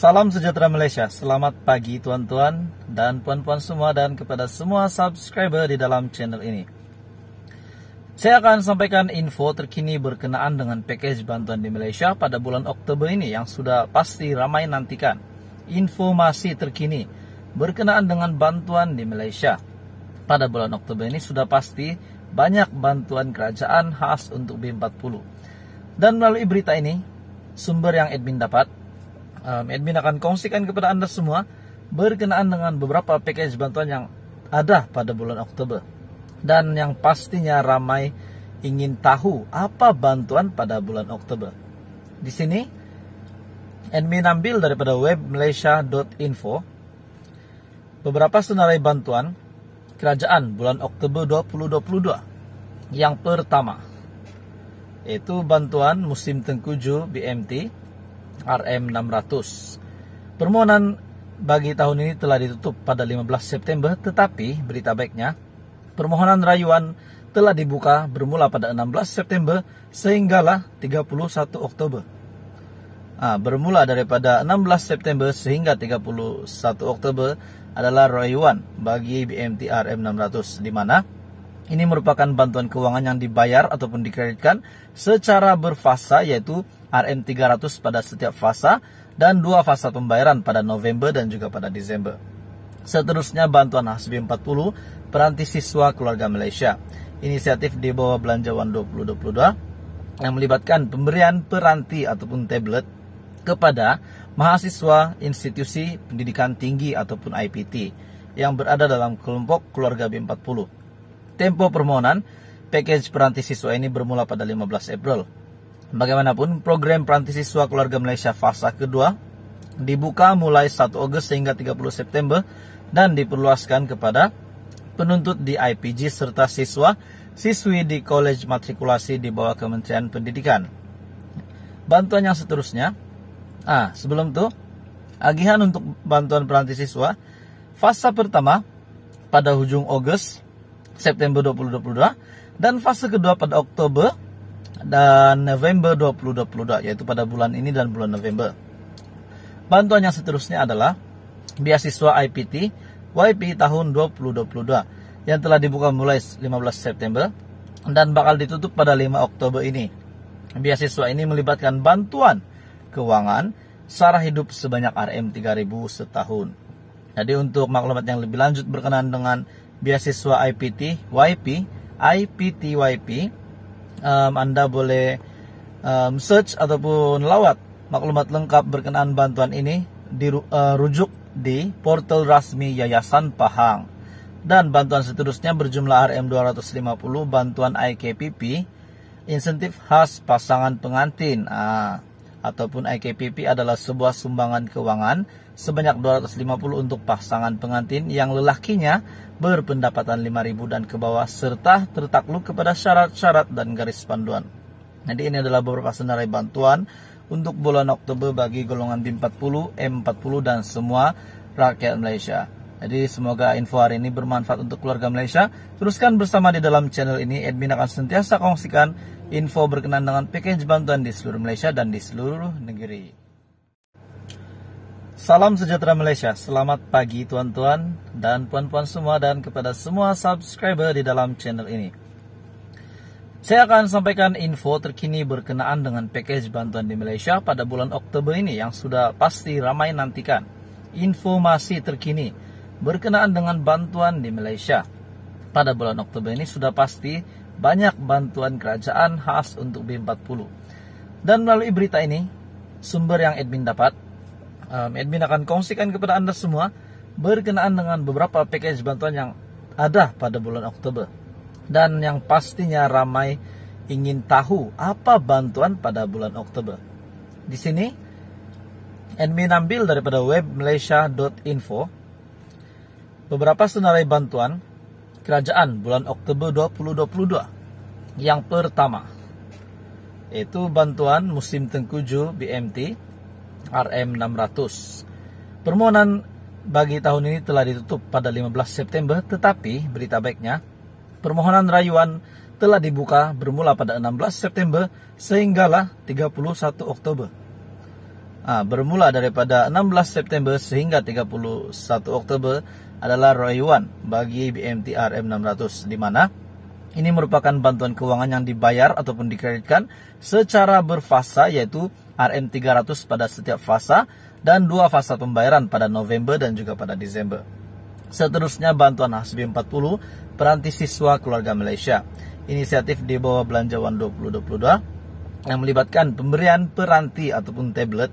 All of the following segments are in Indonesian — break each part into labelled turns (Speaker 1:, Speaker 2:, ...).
Speaker 1: Salam sejahtera Malaysia, selamat pagi tuan-tuan dan puan-puan semua dan kepada semua subscriber di dalam channel ini. Saya akan sampaikan info terkini berkenaan dengan package bantuan di Malaysia pada bulan Oktober ini yang sudah pasti ramai nantikan. Informasi terkini berkenaan dengan bantuan di Malaysia pada bulan Oktober ini sudah pasti banyak bantuan kerajaan khas untuk B40. Dan melalui berita ini, sumber yang admin dapat um, admin akan kongsikan kepada Anda semua berkenaan dengan beberapa package bantuan yang ada pada bulan Oktober. Dan yang pastinya ramai ingin tahu apa bantuan pada bulan Oktober. Di sini, admin ambil daripada web malaysia.info beberapa senarai bantuan kerajaan bulan Oktober 2022. Yang pertama, yaitu bantuan musim tengkuju BMT RM600. Permohonan bagi tahun ini telah ditutup pada 15 September, tetapi berita baiknya, permohonan rayuan telah dibuka bermula pada 16 September sehinggalah 31 Oktober. Nah, bermula daripada 16 September sehingga 31 Oktober adalah rayuan bagi BMT RM600 di mana ini merupakan bantuan keuangan yang dibayar ataupun dikreditkan secara berfasa yaitu RM300 pada setiap fasa dan dua fasa pembayaran pada November dan juga pada Desember. Seterusnya bantuan HSB 40 peranti siswa keluarga Malaysia. Inisiatif di bawah Belanjawan 2022 yang melibatkan pemberian peranti ataupun tablet kepada mahasiswa institusi pendidikan tinggi ataupun IPT yang berada dalam kelompok keluarga B40 Tempo permohonan, package peranti siswa ini bermula pada 15 April. Bagaimanapun, program peranti siswa keluarga Malaysia fasa kedua dibuka mulai 1 Ogos sehingga 30 September dan diperluaskan kepada penuntut di IPG serta siswa siswi di college matrikulasi di bawah Kementerian Pendidikan. Bantuan yang seterusnya, ah sebelum itu, agihan untuk bantuan peranti siswa fasa pertama pada hujung Ogos September 2022 dan fase kedua pada Oktober dan November 2022 yaitu pada bulan ini dan bulan November. Bantuan yang seterusnya adalah beasiswa IPT YP tahun 2022 yang telah dibuka mulai 15 September dan bakal ditutup pada 5 Oktober ini. Beasiswa ini melibatkan bantuan keuangan sarah hidup sebanyak RM 3000 setahun. Jadi untuk maklumat yang lebih lanjut berkenaan dengan beasiswa IPT YP IPT YP um, Anda boleh um, search ataupun lawat maklumat lengkap berkenaan bantuan ini dirujuk uh, di portal resmi Yayasan Pahang dan bantuan seterusnya berjumlah RM250 bantuan IKPP insentif khas pasangan pengantin. Ah ataupun IKPP adalah sebuah sumbangan keuangan sebanyak 250 untuk pasangan pengantin yang lelakinya berpendapatan 5.000 dan ke bawah serta tertakluk kepada syarat-syarat dan garis panduan. Jadi ini adalah beberapa senarai bantuan untuk bulan Oktober bagi golongan B40, M40 dan semua rakyat Malaysia. Jadi semoga info hari ini bermanfaat untuk keluarga Malaysia. Teruskan bersama di dalam channel ini. Admin akan sentiasa kongsikan info berkenaan dengan package bantuan di seluruh Malaysia dan di seluruh negeri. Salam sejahtera Malaysia. Selamat pagi tuan-tuan dan puan-puan semua dan kepada semua subscriber di dalam channel ini. Saya akan sampaikan info terkini berkenaan dengan package bantuan di Malaysia pada bulan Oktober ini yang sudah pasti ramai nantikan. Informasi terkini berkenaan dengan bantuan di Malaysia. Pada bulan Oktober ini sudah pasti banyak bantuan kerajaan khas untuk B40. Dan melalui berita ini, sumber yang admin dapat, um, admin akan kongsikan kepada Anda semua berkenaan dengan beberapa package bantuan yang ada pada bulan Oktober. Dan yang pastinya ramai ingin tahu apa bantuan pada bulan Oktober. Di sini, admin ambil daripada web malaysia.info beberapa senarai bantuan kerajaan bulan Oktober 2022. Yang pertama, yaitu bantuan musim tengkuju BMT RM600. Permohonan bagi tahun ini telah ditutup pada 15 September, tetapi berita baiknya, permohonan rayuan telah dibuka bermula pada 16 September sehinggalah 31 Oktober. Ah, bermula daripada 16 September sehingga 31 Oktober adalah royuan bagi BMTR M600 di mana ini merupakan bantuan keuangan yang dibayar ataupun dikreditkan secara berfasa yaitu RM300 pada setiap fasa dan dua fasa pembayaran pada November dan juga pada Desember. Seterusnya bantuan HSB 40 peranti siswa keluarga Malaysia. Inisiatif di bawah belanjawan 2022 yang melibatkan pemberian peranti ataupun tablet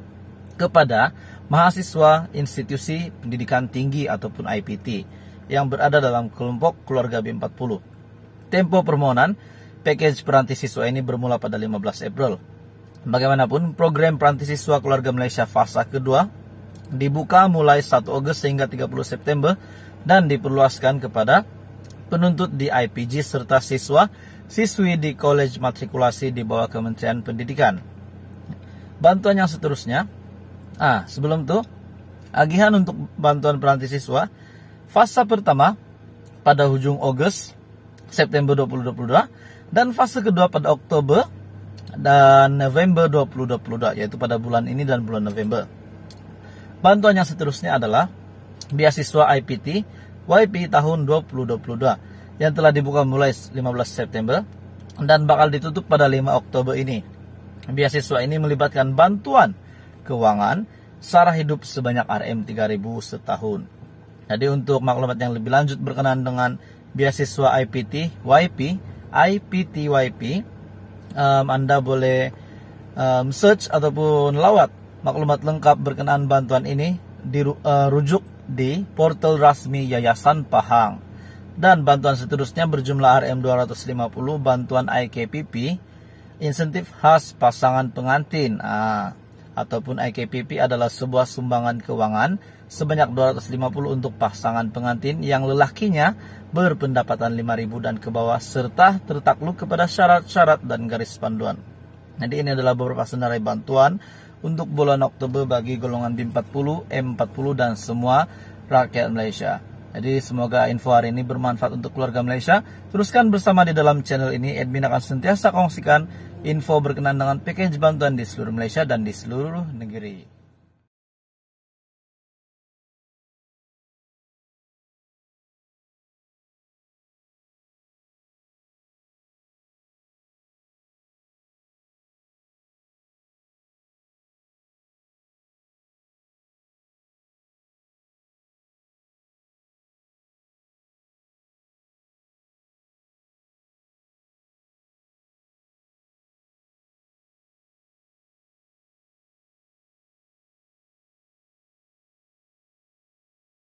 Speaker 1: kepada mahasiswa institusi pendidikan tinggi ataupun IPT yang berada dalam kelompok keluarga B40. Tempo permohonan, package peranti siswa ini bermula pada 15 April. Bagaimanapun, program peranti siswa keluarga Malaysia fasa kedua dibuka mulai 1 Ogos sehingga 30 September dan diperluaskan kepada penuntut di IPG serta siswa siswi di college matrikulasi di bawah Kementerian Pendidikan. Bantuan yang seterusnya Ah, sebelum itu, agihan untuk bantuan peranti siswa fase pertama pada hujung Agustus September 2022 dan fase kedua pada Oktober dan November 2022 yaitu pada bulan ini dan bulan November. Bantuan yang seterusnya adalah beasiswa IPT YP tahun 2022 yang telah dibuka mulai 15 September dan bakal ditutup pada 5 Oktober ini. Beasiswa ini melibatkan bantuan keuangan, sarah hidup sebanyak RM3000 setahun. Jadi untuk maklumat yang lebih lanjut berkenaan dengan beasiswa IPT, YP, YP um, Anda boleh um, search ataupun lawat maklumat lengkap berkenaan bantuan ini dirujuk uh, di portal rasmi Yayasan Pahang. Dan bantuan seterusnya berjumlah RM250 bantuan IKPP, insentif khas pasangan pengantin. Ah ataupun IKPP adalah sebuah sumbangan keuangan sebanyak 250 untuk pasangan pengantin yang lelakinya berpendapatan 5.000 dan ke bawah serta tertakluk kepada syarat-syarat dan garis panduan. Jadi ini adalah beberapa senarai bantuan untuk bulan Oktober bagi golongan B40, M40 dan semua rakyat Malaysia. Jadi semoga info hari ini bermanfaat untuk keluarga Malaysia. Teruskan bersama di dalam channel ini. Admin akan sentiasa kongsikan info berkenaan dengan package bantuan di seluruh Malaysia dan di seluruh negeri.